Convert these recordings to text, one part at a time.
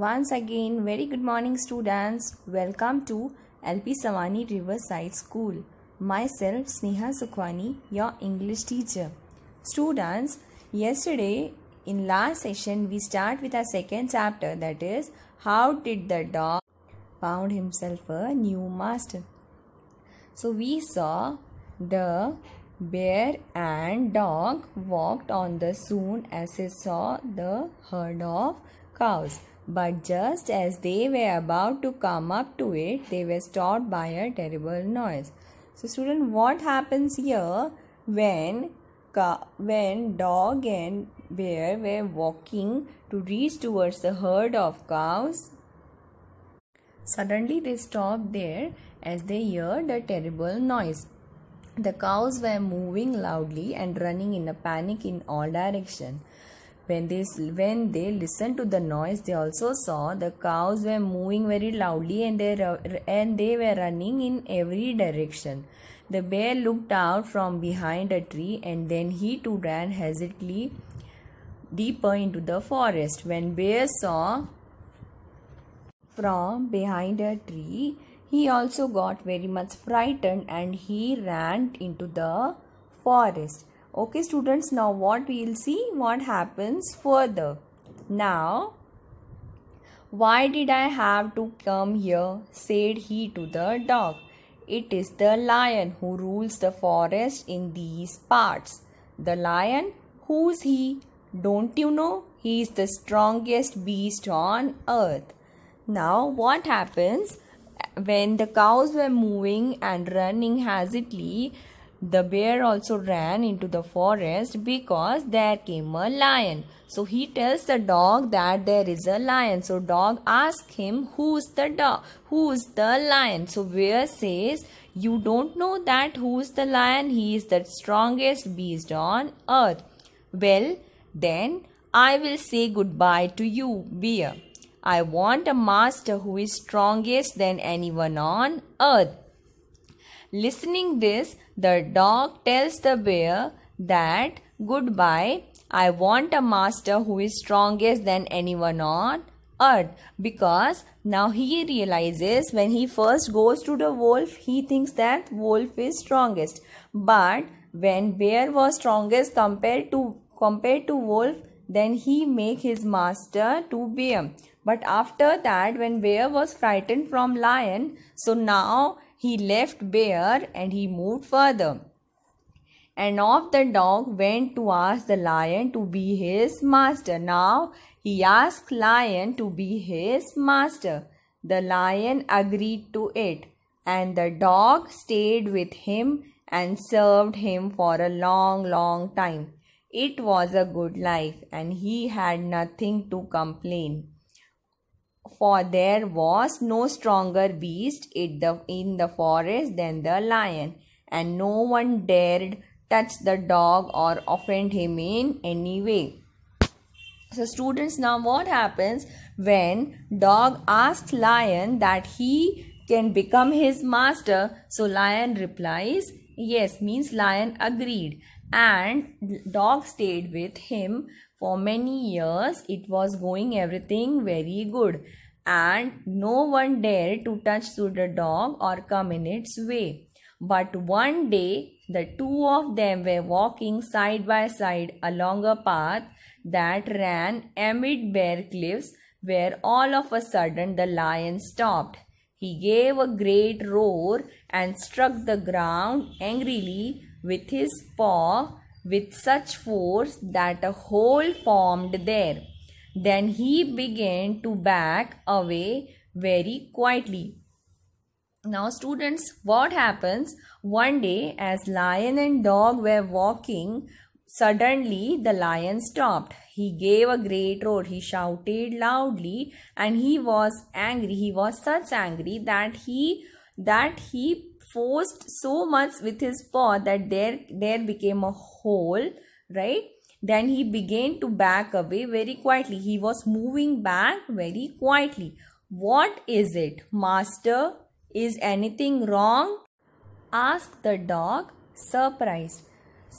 Once again, very good morning students. Welcome to LP Savani Riverside School. Myself, Sneha Sukhwani, your English teacher. Students, yesterday in last session we start with our second chapter that is how did the dog found himself a new master. So we saw the bear and dog walked on the soon as he saw the herd of cows. But just as they were about to come up to it, they were stopped by a terrible noise. So, student, what happens here when when dog and bear were walking to reach towards the herd of cows? Suddenly, they stopped there as they heard a terrible noise. The cows were moving loudly and running in a panic in all directions. When they, when they listened to the noise, they also saw the cows were moving very loudly and they, and they were running in every direction. The bear looked out from behind a tree and then he too ran hastily deeper into the forest. When bear saw from behind a tree, he also got very much frightened and he ran into the forest okay students now what we'll see what happens further now why did i have to come here said he to the dog it is the lion who rules the forest in these parts the lion who's he don't you know he is the strongest beast on earth now what happens when the cows were moving and running hazily the bear also ran into the forest because there came a lion. So he tells the dog that there is a lion. So dog asks him who's the dog, who's the lion. So bear says you don't know that who's the lion. He is the strongest beast on earth. Well, then I will say goodbye to you, bear. I want a master who is strongest than anyone on earth. Listening this, the dog tells the bear that goodbye. I want a master who is strongest than anyone on earth because now he realizes when he first goes to the wolf he thinks that wolf is strongest but when bear was strongest compared to compared to wolf then he make his master to bear but after that when bear was frightened from lion so now he left Bear and he moved further. And off the dog went to ask the lion to be his master. Now he asked lion to be his master. The lion agreed to it and the dog stayed with him and served him for a long, long time. It was a good life and he had nothing to complain for there was no stronger beast in the, in the forest than the lion, and no one dared touch the dog or offend him in any way. So students, now what happens when dog asks lion that he can become his master? So lion replies, yes, means lion agreed and dog stayed with him for many years it was going everything very good and no one dared to touch to the dog or come in its way but one day the two of them were walking side by side along a path that ran amid bare cliffs where all of a sudden the lion stopped he gave a great roar and struck the ground angrily with his paw with such force that a hole formed there. Then he began to back away very quietly. Now students, what happens? One day as lion and dog were walking, suddenly the lion stopped. He gave a great roar. He shouted loudly and he was angry. He was such angry that he that he forced so much with his paw that there there became a hole right then he began to back away very quietly he was moving back very quietly what is it master is anything wrong asked the dog surprised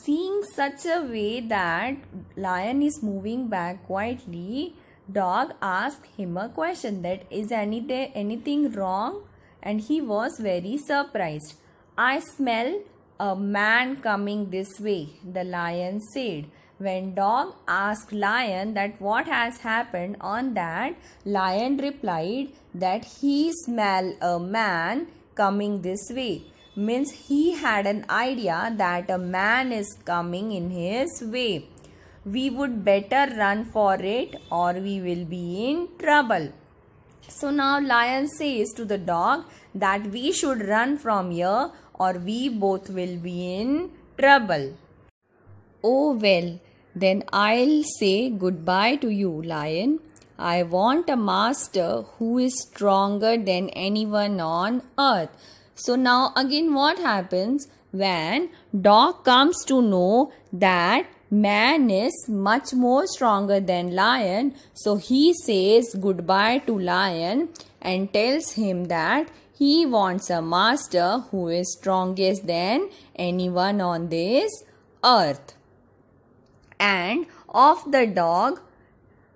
seeing such a way that lion is moving back quietly dog asked him a question that is anything anything wrong and he was very surprised. I smell a man coming this way, the lion said. When dog asked lion that what has happened on that, lion replied that he smell a man coming this way. Means he had an idea that a man is coming in his way. We would better run for it or we will be in trouble. So now lion says to the dog that we should run from here or we both will be in trouble. Oh well, then I'll say goodbye to you, lion. I want a master who is stronger than anyone on earth. So now again what happens when dog comes to know that Man is much more stronger than lion. So he says goodbye to lion and tells him that he wants a master who is strongest than anyone on this earth. And off the dog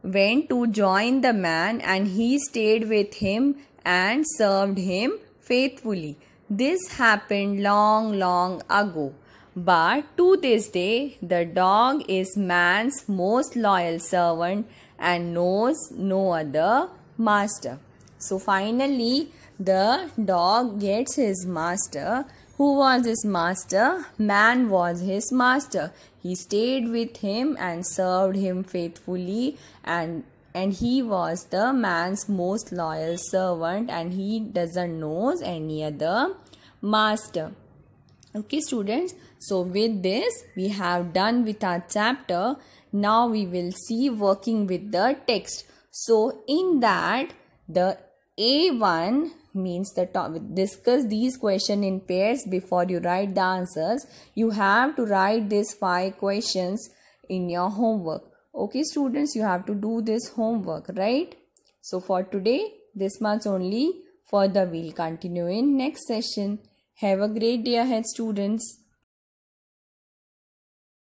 went to join the man and he stayed with him and served him faithfully. This happened long, long ago. But to this day, the dog is man's most loyal servant and knows no other master. So finally, the dog gets his master. Who was his master? Man was his master. He stayed with him and served him faithfully and and he was the man's most loyal servant and he doesn't know any other master okay students so with this we have done with our chapter now we will see working with the text so in that the a1 means the top. Discuss these question in pairs before you write the answers. You have to write these five questions in your homework. Okay students, you have to do this homework, right? So for today, this much only. Further, we'll continue in next session. Have a great day ahead, students.